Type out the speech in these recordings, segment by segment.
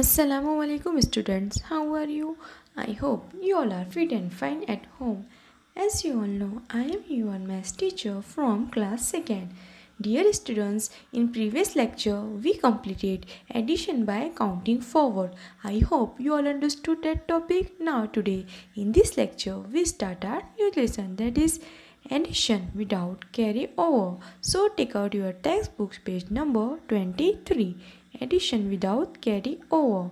Assalamu alaikum students how are you I hope you all are fit and fine at home as you all know I am your math teacher from class 2nd Dear students in previous lecture we completed addition by counting forward I hope you all understood that topic now today in this lecture we start our new lesson that is addition without carry over so take out your textbooks, page number 23 addition without carry over.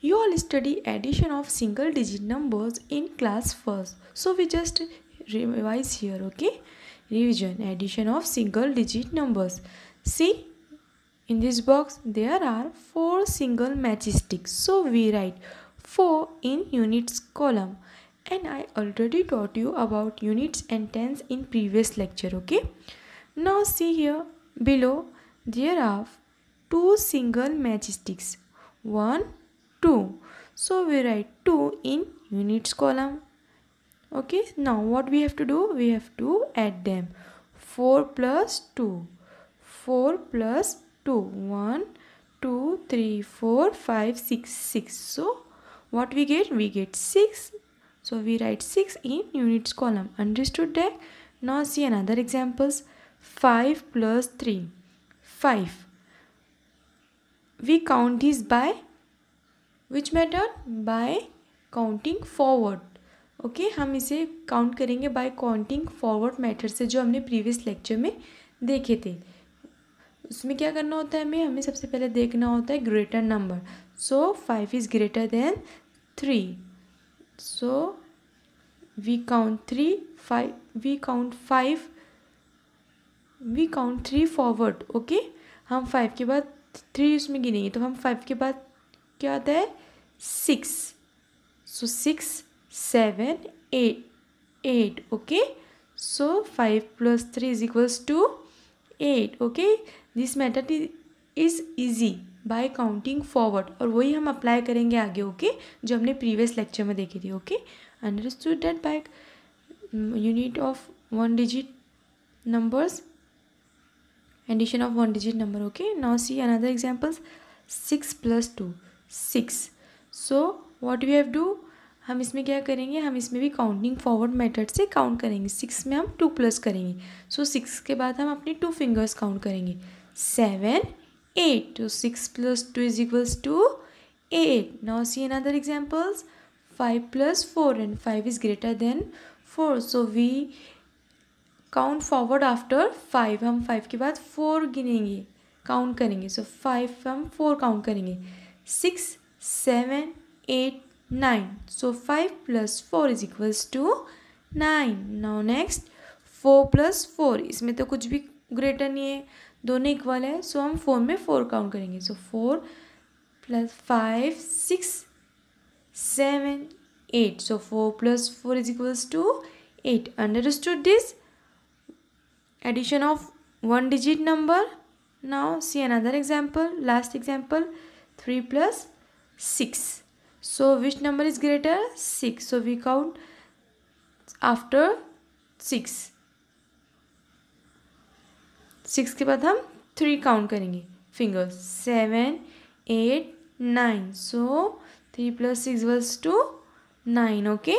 You all study addition of single digit numbers in class first. So we just revise here okay. Revision addition of single digit numbers. See in this box there are 4 single matchsticks. So we write 4 in units column and I already taught you about units and tens in previous lecture okay. Now see here below there are two single matchsticks 1 2 so we write 2 in units column okay now what we have to do we have to add them 4 plus 2 4 plus 2 1 2 3 4 5 6 6 so what we get we get 6 so we write 6 in units column understood that now see another examples 5 plus 3 5 we count this by which method by counting forward okay okay, हम इसे count करेंगे bye counting forward method से जो हमने previous lecture में देखे थे उसमें क्या करना होता है हमें हमें सबसे पहले देखना होता है greater number so five is greater than three so we count three five we count five we count three forward okay हम फाइव के बाद थ्री उसमें गिनेंगे तो हम फाइव के बाद क्या आता है six so six seven eight eight okay so five plus three is equals to eight okay this method is easy by counting forward और वही हम अप्लाई करेंगे आगे ओके okay? जो हमने प्रीवियस लेक्चर में देखी थी okay understood that bye unit of one digit numbers addition of one digit number okay now see another examples 6 plus 2 6 so what we have do हम इसमें क्या करेंगे हम इसमें भी काउंटिंग फॉरवर्ड मेथड से काउंट करेंगे सिक्स में हम टू प्लस करेंगे सो so, सिक्स के बाद हम अपने टू फिंगर्स काउंट करेंगे सेवन एट तो six plus two is equals to eight now see in other examples five plus four and five is greater than four so we count forward after five हम five के बाद four गिनेंगे count करेंगे so five हम four count करेंगे six seven eight nine so five plus four is equals to nine now next four plus four इसमें तो कुछ भी ग्रेटर नहीं है दोनों इक्वल है सो so, हम फोर में फोर काउंट करेंगे so four plus five six seven eight so four plus four is equals to eight understood this addition of one digit number now see another example last example 3 plus 6 so which number is greater 6 so we count after 6 6 ke baad hum 3 count karenge fingers 7 8 9 so 3 plus 6 was to 9 okay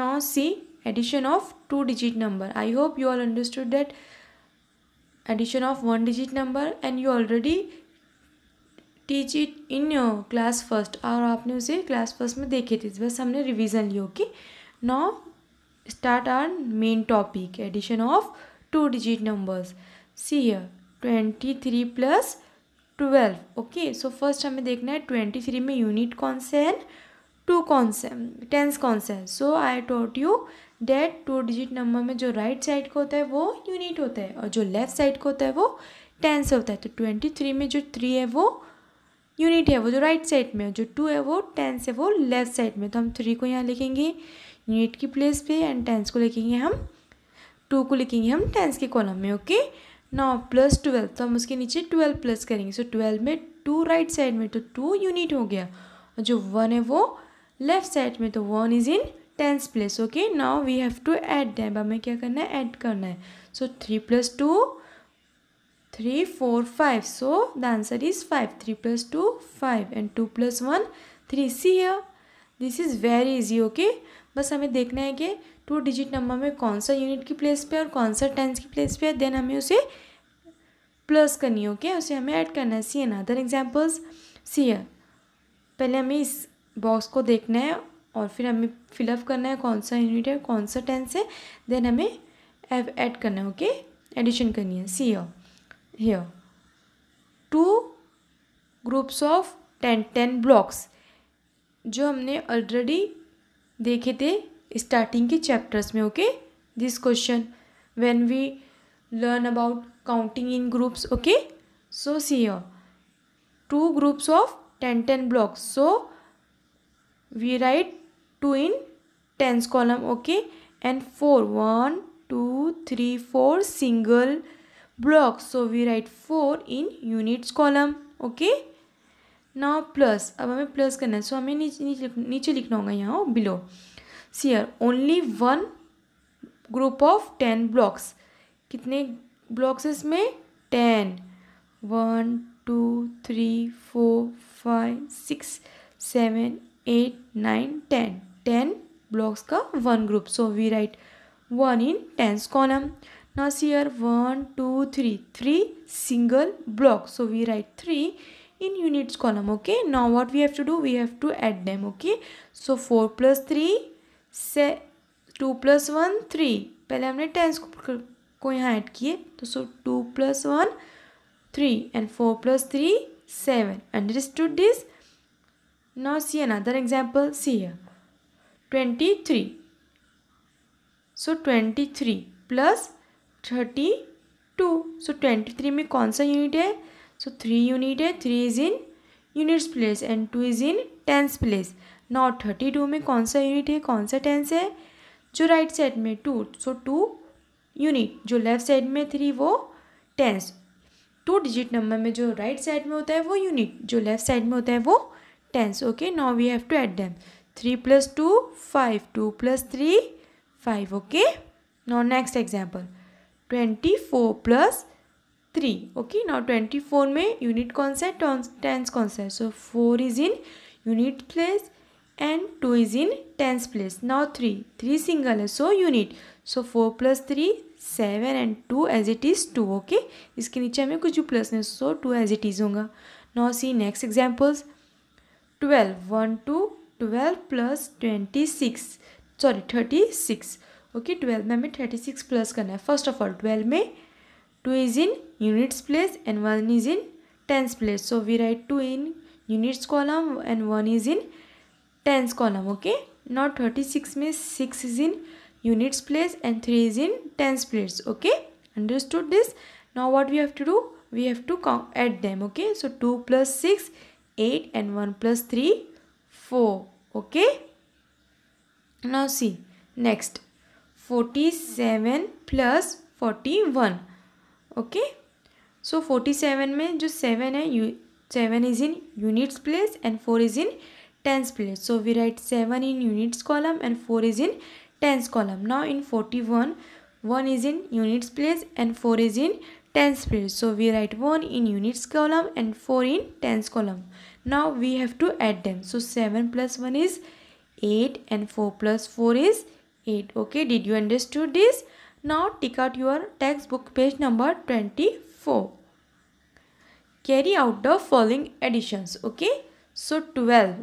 now see addition of two digit number i hope you all understood that addition of one digit number and you already teach it in class first और आपने उसे class first में देखे थे बस हमने revision ली okay now start are main topic addition of two digit numbers see here twenty three plus twelve okay so first हमें देखना है ट्वेंटी थ्री में यूनिट कौन से हैं टू कौन से टेंस कौन से है so I taught you that two digit number में जो राइट right साइड का होता है वो यूनिट होता है और जो लेफ्ट साइड का होता है वो टेंस होता है तो ट्वेंटी थ्री में जो थ्री है वो यूनिट है वो जो राइट right साइड में है जो टू है वो टेंस है वो लेफ्ट साइड में तो हम थ्री को यहाँ लिखेंगे यूनिट की प्लेस पे एंड टेंस को लिखेंगे हम टू को लिखेंगे हम टेंस के कॉलम में ओके नौ प्लस ट्वेल्व तो हम उसके नीचे ट्वेल्व प्लस करेंगे सो so, ट्वेल्व में टू राइट साइड में तो टू यूनिट हो गया और जो वन है वो लेफ्ट साइड में तो one is in tens place okay now we have to add them हमें क्या करना है ऐड करना है so three plus two three four five so the answer is five three plus two five and two plus one three see है this is very easy okay बस हमें देखना है कि टू डिजिट नंबर में कौन सा यूनिट की प्लेस पे और कौन सा टेंस की प्लेस पे है देन हमें उसे प्लस करनी है ओके okay? उसे हमें ऐड करना है see N other examples see है पहले हमें इस बॉक्स को देखना है और फिर हमें फिलअप करना है कौन सा यूनिट है कौन सा टेंस है देन हमें ऐड करना है ओके एडिशन करनी है see hey two groups of ten ten blocks जो हमने ऑलरेडी देखे थे स्टार्टिंग के चैप्टर्स में okay this question when we learn about counting in groups okay so see here groups of ten ten blocks so so we write 2 in tens column okay and 4 1 2 3 4 single block so we write 4 in units column okay now plus अब हमें plus करना है so so, हमें नीचे नीचे नीचे लिखना होगा यहाँ below see here only one group of ten blocks कितने ब्लॉक्स इसमें ten one two three four five six seven eight nine ten ten blocks का one group so we write one in tens column ना see here one two three three single block so we write three in units column okay now what we have to do we have to add them okay so four plus three से two plus one three पहले हमने tens को, को यहाँ add किए तो so two plus one three and four plus three seven understood this Now see another example. See here. three. So plus plus two. So three में कौन सा यूनिट है So three यूनिट है is is in units place and is is in tens place thirty two में कौन सा unit है कौन सा टेंस है जो राइट right साइड में two. So so two unit जो लेफ्ट साइड में three वो टेंस टू डिजिट नंबर में जो राइट right साइड में होता है वो यूनिट जो लेफ्ट साइड में होता है वो tens okay now we have to add them Three plus two, five. Two plus three, five. okay now next example Twenty four plus three. okay now twenty four में unit कौन सा है tens कौन सा है so four is in unit place and two is in tens place now three three single है so unit so four plus three 7 and 2 as it is 2 okay इसके नीचे हमें कुछ भी प्लस नहीं so 2 as it is होगा now see next examples twelve one two twelve plus twenty six sorry thirty six okay twelve में हमें thirty six plus करना है फर्स्ट ऑफ ऑल ट्वेल्व में two is in units place and one is in tens place so we write two in units column and one is in tens column okay not thirty six में six is in units place and three is in tens place okay understood this now what we have to do we have to add them okay so two plus six 8 and 1 plus 3, 4. Okay. Now see, next 47 plus 41. Okay. So 47 mein just 7 is in units place and 4 is in tens place. So we write 7 in units column and 4 is in tens column. Now in 41, 1 is in units place and 4 is in tens place. So we write 1 in units column and 4 in tens column. Now we have to add them. So 7 plus 1 is 8 and 4 plus 4 is 8. Okay, did you understood this? Now take out your textbook page number 24. Carry out the following additions. Okay, so 12.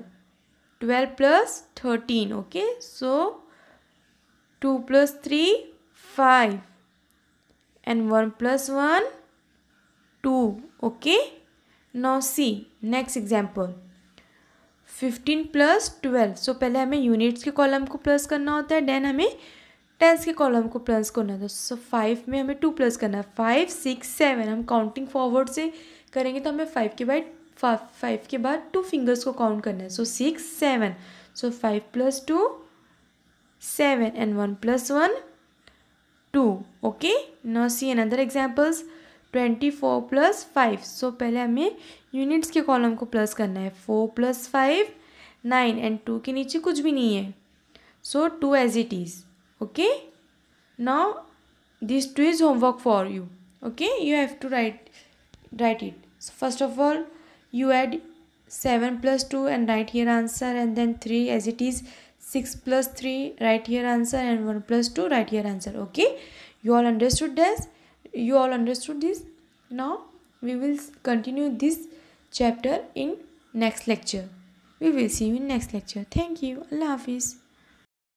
12 plus 13. Okay, so 2 plus 3, 5. and one plus one two okay now see next example fifteen plus twelve so पहले हमें units के column को plus करना होता है then हमें tense के column को प्लस करना होता है सो फाइव में हमें टू प्लस करना है फाइव सिक्स सेवन हम काउंटिंग फॉरवर्ड से करेंगे तो हमें फाइव के बाद फाइव के बाद टू फिंगर्स को काउंट करना है so six seven so five plus two seven and one plus one two okay now see N other examples twenty four plus five so पहले हमें यूनिट्स के कॉलम को प्लस करना है four plus five nine and two के नीचे कुछ भी नहीं है so two as it is okay now this too is homework for you okay you have to write write it first of all you add seven plus two and write here answer and then three as it is 6 plus 3 right here answer and 1 plus 2 right here answer okay you all understood this you all understood this now we will continue this chapter in next lecture we will see you in next lecture thank you allah hafiz